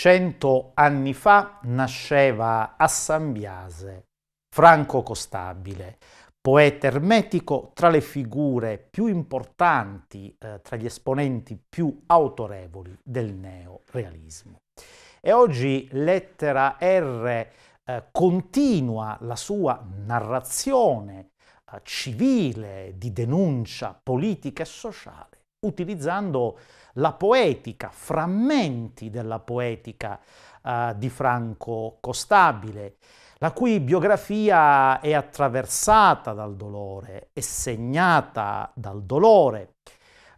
Cento anni fa nasceva a San Biase Franco Costabile, poeta ermetico tra le figure più importanti, eh, tra gli esponenti più autorevoli del neorealismo. E oggi lettera R eh, continua la sua narrazione eh, civile di denuncia politica e sociale utilizzando la poetica, frammenti della poetica eh, di Franco Costabile, la cui biografia è attraversata dal dolore, è segnata dal dolore,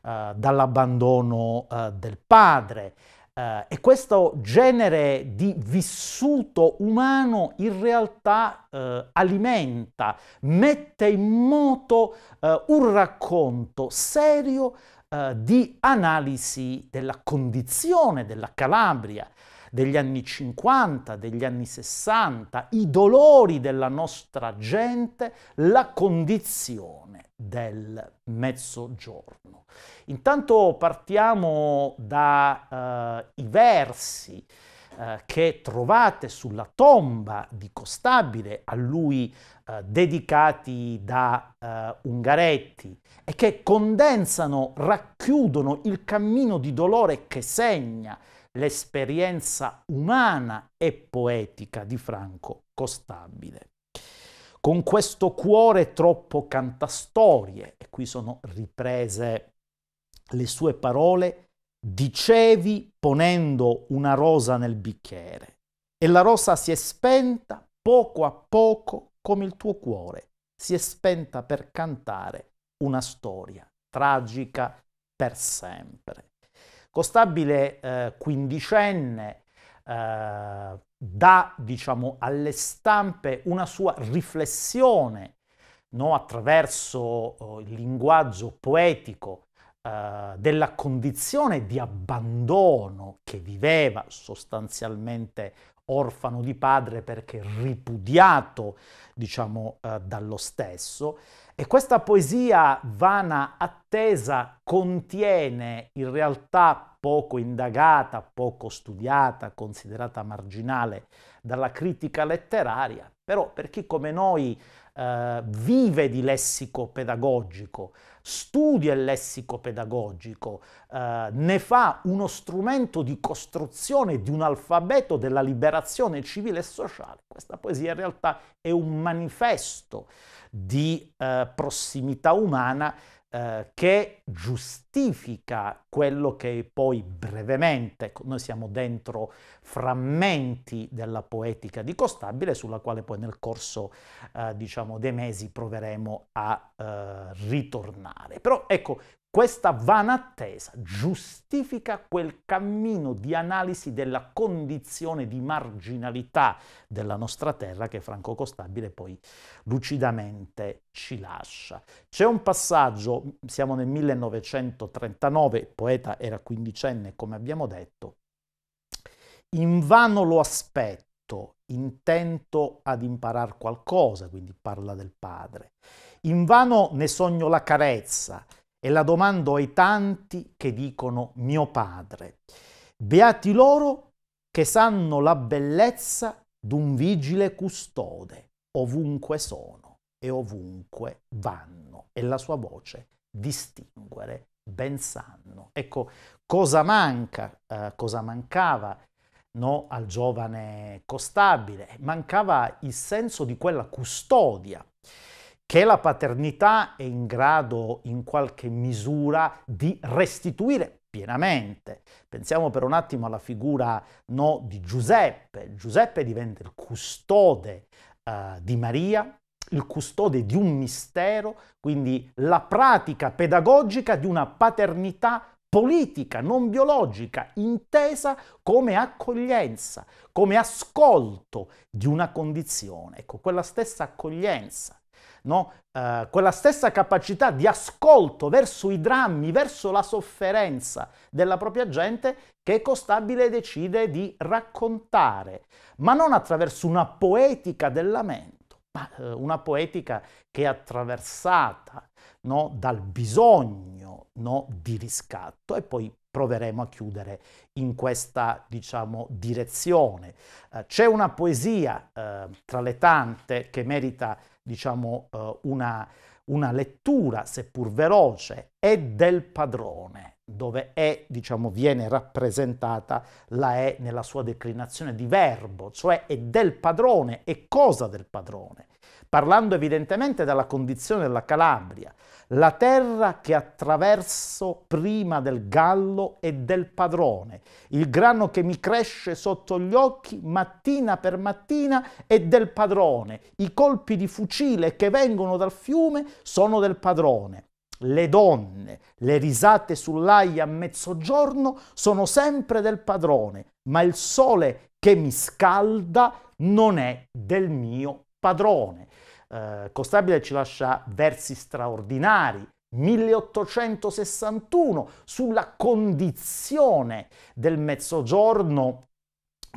eh, dall'abbandono eh, del padre. Eh, e questo genere di vissuto umano in realtà eh, alimenta, mette in moto eh, un racconto serio eh, di analisi della condizione della Calabria degli anni 50, degli anni 60, i dolori della nostra gente, la condizione del mezzogiorno. Intanto partiamo dai eh, versi eh, che trovate sulla tomba di Costabile, a lui eh, dedicati da eh, Ungaretti, e che condensano, racchiudono il cammino di dolore che segna l'esperienza umana e poetica di Franco Costabile con questo cuore troppo cantastorie, e qui sono riprese le sue parole, Dicevi ponendo una rosa nel bicchiere e la rosa si è spenta poco a poco come il tuo cuore si è spenta per cantare una storia tragica per sempre. Costabile eh, quindicenne eh, dà diciamo, alle stampe una sua riflessione no, attraverso eh, il linguaggio poetico eh, della condizione di abbandono che viveva sostanzialmente orfano di padre perché ripudiato, diciamo, eh, dallo stesso. E questa poesia vana attesa contiene in realtà poco indagata, poco studiata, considerata marginale dalla critica letteraria, però per chi come noi eh, vive di lessico pedagogico, studia il lessico pedagogico, eh, ne fa uno strumento di costruzione di un alfabeto della liberazione civile e sociale. Questa poesia in realtà è un manifesto di eh, prossimità umana eh, che giustifica quello che poi brevemente, noi siamo dentro frammenti della poetica di Costabile, sulla quale poi nel corso eh, diciamo, dei mesi proveremo a eh, ritornare. Però ecco, questa vana attesa giustifica quel cammino di analisi della condizione di marginalità della nostra terra che Franco Costabile poi lucidamente ci lascia. C'è un passaggio, siamo nel 1939, il poeta era quindicenne come abbiamo detto, in vano lo aspetto, intento ad imparare qualcosa, quindi parla del padre, in vano ne sogno la carezza, e la domando ai tanti che dicono mio padre. Beati loro che sanno la bellezza d'un vigile custode, ovunque sono e ovunque vanno, e la sua voce distinguere ben sanno. Ecco, cosa manca, eh, cosa mancava no, al giovane Costabile? Mancava il senso di quella custodia che la paternità è in grado in qualche misura di restituire pienamente. Pensiamo per un attimo alla figura no, di Giuseppe. Giuseppe diventa il custode uh, di Maria, il custode di un mistero, quindi la pratica pedagogica di una paternità politica, non biologica, intesa come accoglienza, come ascolto di una condizione. Ecco, quella stessa accoglienza no? eh, quella stessa capacità di ascolto verso i drammi, verso la sofferenza della propria gente che Costabile decide di raccontare, ma non attraverso una poetica del lamento, ma eh, una poetica che è attraversata no? dal bisogno no? di riscatto e poi proveremo a chiudere in questa, diciamo, direzione. Eh, c'è una poesia eh, tra le tante che merita diciamo, eh, una, una lettura, seppur veloce, è del padrone, dove è, diciamo, viene rappresentata la E nella sua declinazione di verbo, cioè è del padrone, è cosa del padrone parlando evidentemente della condizione della Calabria, la terra che attraverso prima del gallo e del padrone, il grano che mi cresce sotto gli occhi mattina per mattina è del padrone, i colpi di fucile che vengono dal fiume sono del padrone. Le donne, le risate sull'aia a mezzogiorno sono sempre del padrone, ma il sole che mi scalda non è del mio padrone. Eh, Costabile ci lascia versi straordinari. 1861 sulla condizione del mezzogiorno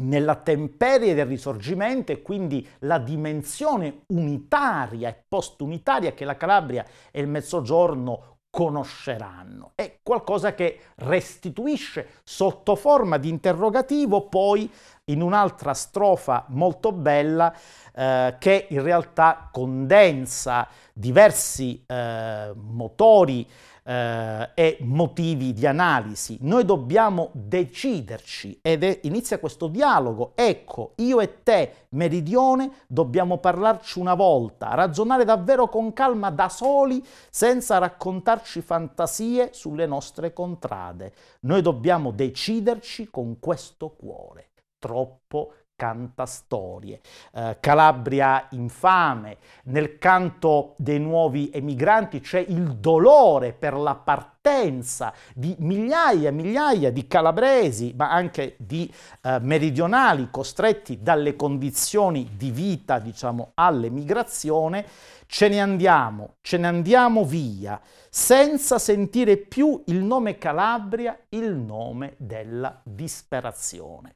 nella temperie del risorgimento e quindi la dimensione unitaria e postunitaria che la Calabria e il mezzogiorno conosceranno. È qualcosa che restituisce sotto forma di interrogativo poi in un'altra strofa molto bella eh, che in realtà condensa diversi eh, motori eh, e motivi di analisi. Noi dobbiamo deciderci ed è, inizia questo dialogo. Ecco, io e te, Meridione, dobbiamo parlarci una volta, ragionare davvero con calma da soli, senza raccontarci fantasie sulle nostre contrade. Noi dobbiamo deciderci con questo cuore troppo cantastorie. Eh, Calabria infame, nel canto dei nuovi emigranti c'è il dolore per la partenza di migliaia e migliaia di calabresi, ma anche di eh, meridionali costretti dalle condizioni di vita, diciamo, all'emigrazione. Ce ne andiamo, ce ne andiamo via, senza sentire più il nome Calabria, il nome della disperazione.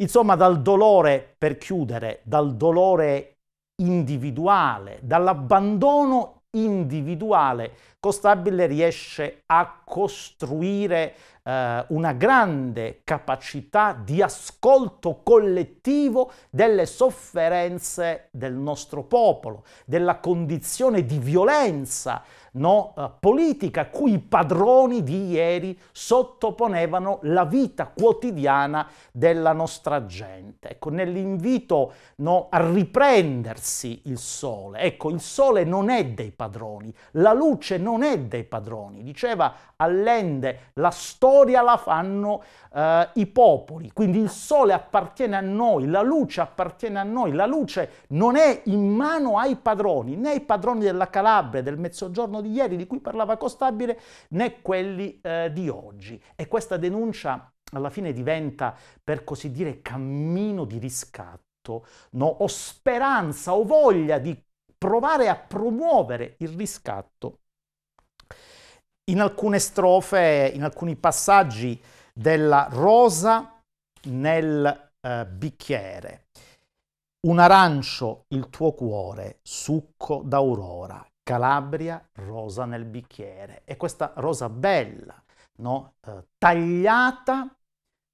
Insomma, dal dolore, per chiudere, dal dolore individuale, dall'abbandono individuale Costabile riesce a costruire eh, una grande capacità di ascolto collettivo delle sofferenze del nostro popolo, della condizione di violenza no, eh, politica cui i padroni di ieri sottoponevano la vita quotidiana della nostra gente. Ecco, nell'invito no, a riprendersi il sole, ecco, il sole non è dei padroni, la luce non non è dei padroni. Diceva Allende, la storia la fanno eh, i popoli, quindi il sole appartiene a noi, la luce appartiene a noi, la luce non è in mano ai padroni, né i padroni della Calabria, del mezzogiorno di ieri di cui parlava Costabile, né quelli eh, di oggi. E questa denuncia alla fine diventa, per così dire, cammino di riscatto. No, o speranza o voglia di provare a promuovere il riscatto in alcune strofe, in alcuni passaggi della rosa nel eh, bicchiere. Un arancio il tuo cuore, succo d'aurora, Calabria, rosa nel bicchiere. E questa rosa bella, no? eh, tagliata,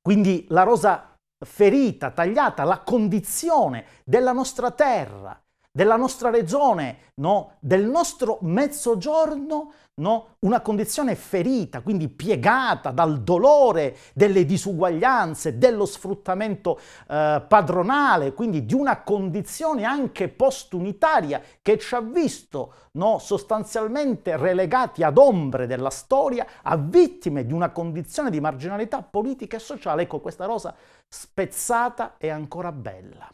quindi la rosa ferita, tagliata, la condizione della nostra terra, della nostra regione, no? del nostro mezzogiorno, no? una condizione ferita, quindi piegata dal dolore delle disuguaglianze, dello sfruttamento eh, padronale, quindi di una condizione anche postunitaria che ci ha visto no? sostanzialmente relegati ad ombre della storia, a vittime di una condizione di marginalità politica e sociale. Ecco, questa rosa spezzata è ancora bella.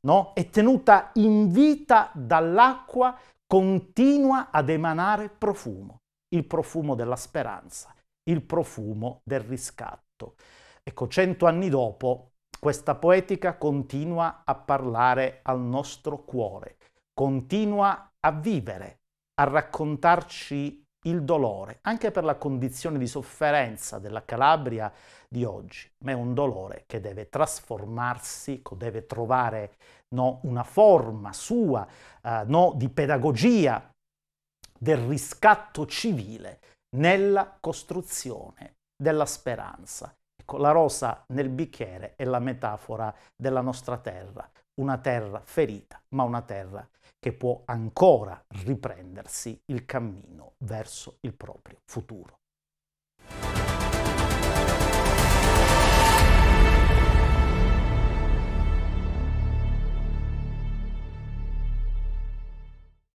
No? È tenuta in vita dall'acqua continua ad emanare profumo, il profumo della speranza, il profumo del riscatto. Ecco, cento anni dopo, questa poetica continua a parlare al nostro cuore, continua a vivere, a raccontarci il dolore, anche per la condizione di sofferenza della Calabria di oggi, ma è un dolore che deve trasformarsi, deve trovare no, una forma sua eh, no, di pedagogia del riscatto civile nella costruzione della speranza. Ecco, la rosa nel bicchiere è la metafora della nostra terra, una terra ferita, ma una terra che può ancora riprendersi il cammino verso il proprio futuro.